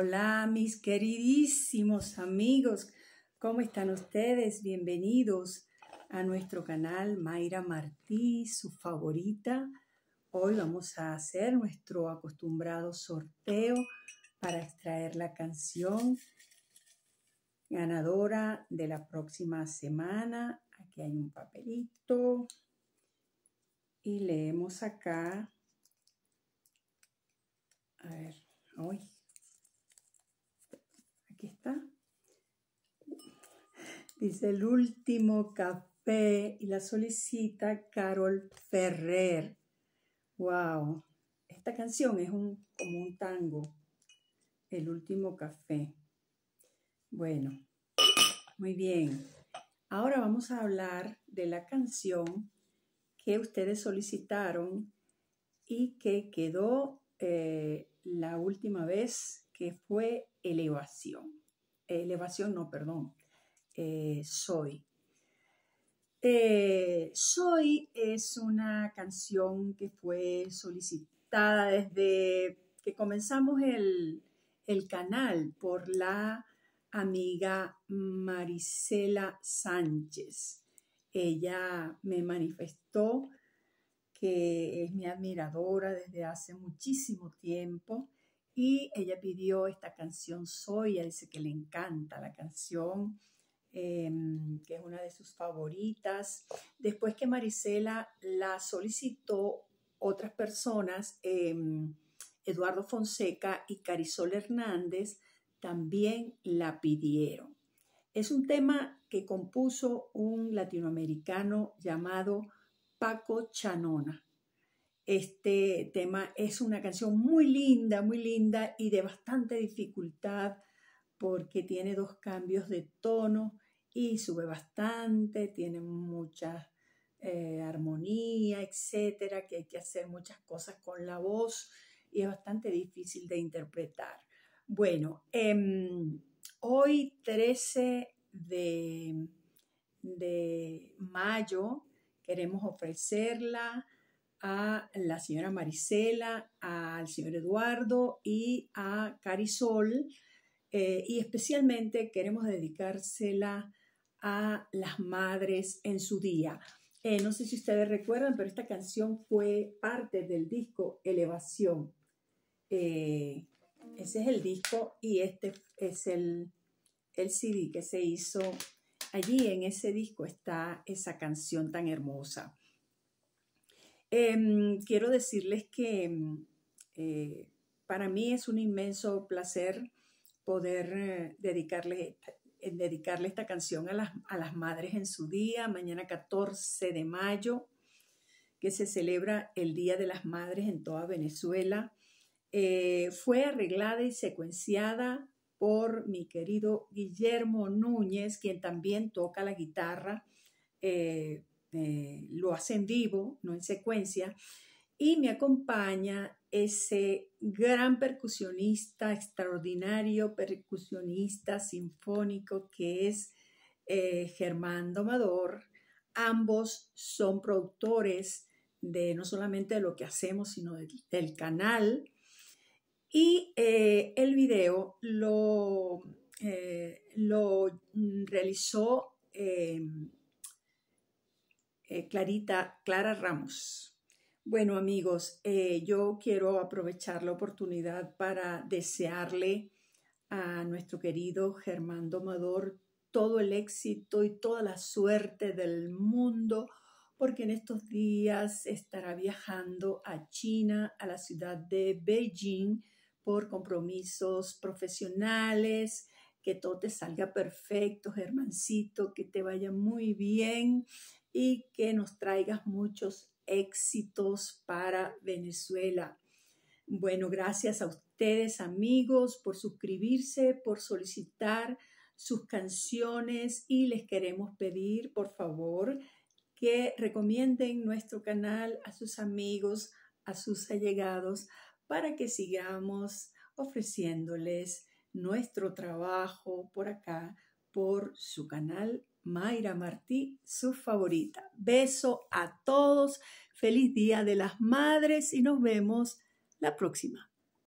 Hola mis queridísimos amigos, ¿cómo están ustedes? Bienvenidos a nuestro canal Mayra Martí, su favorita. Hoy vamos a hacer nuestro acostumbrado sorteo para extraer la canción ganadora de la próxima semana. Aquí hay un papelito y leemos acá. A ver, hoy Dice el último café y la solicita Carol Ferrer. Wow, esta canción es un, como un tango. El último café. Bueno, muy bien. Ahora vamos a hablar de la canción que ustedes solicitaron y que quedó eh, la última vez que fue elevación. Elevación, no, perdón. Eh, soy. Eh, soy es una canción que fue solicitada desde que comenzamos el, el canal por la amiga Marisela Sánchez. Ella me manifestó que es mi admiradora desde hace muchísimo tiempo y ella pidió esta canción Soy, dice que le encanta la canción Em, que es una de sus favoritas. Después que Marisela la solicitó otras personas, em, Eduardo Fonseca y Carisol Hernández también la pidieron. Es un tema que compuso un latinoamericano llamado Paco Chanona. Este tema es una canción muy linda, muy linda y de bastante dificultad porque tiene dos cambios de tono y sube bastante, tiene mucha eh, armonía, etcétera, que hay que hacer muchas cosas con la voz y es bastante difícil de interpretar. Bueno, em, hoy 13 de, de mayo queremos ofrecerla a la señora Marisela, al señor Eduardo y a Carisol eh, y especialmente queremos dedicársela a las madres en su día. Eh, no sé si ustedes recuerdan, pero esta canción fue parte del disco Elevación. Eh, ese es el disco y este es el, CD que se hizo. Allí en ese disco está esa canción tan hermosa. Em, quiero decirles que para mí es un inmenso placer poder eh, dedicarle, dedicarle esta canción a las, madres en su día, mañana 14 de mayo, que se celebra el Día de las Madres en toda Venezuela. Eh, fue arreglada y secuenciada por mi querido Guillermo Núñez, quien también toca la guitarra. Eh, lo hace en vivo, no en secuencia, y me acompaña ese gran percusionista, extraordinario percusionista sinfónico que es eh, Germán Domador. Ambos son productores de no solamente de lo que hacemos, sino del, canal. Y eh, el video lo, eh, lo mm, realizó Clarita, Clara Ramos. Bueno amigos, eh, yo quiero aprovechar la oportunidad para desearle a nuestro querido Germán Domador todo el éxito y toda la suerte del mundo, porque en estos días estará viajando a China, a la ciudad de Beijing, por compromisos profesionales. Que todo te salga perfecto, Germancito, que te vaya muy bien y que nos traigas muchos éxitos para Venezuela. Bueno, gracias a ustedes amigos por suscribirse, por solicitar sus canciones y les queremos pedir, por favor, que recomienden nuestro canal a sus amigos, a sus allegados, para que sigamos ofreciéndoles nuestro trabajo por acá, por su canal Mayra Martí, su favorita. Beso a todos, feliz Día de las Madres y nos vemos la próxima.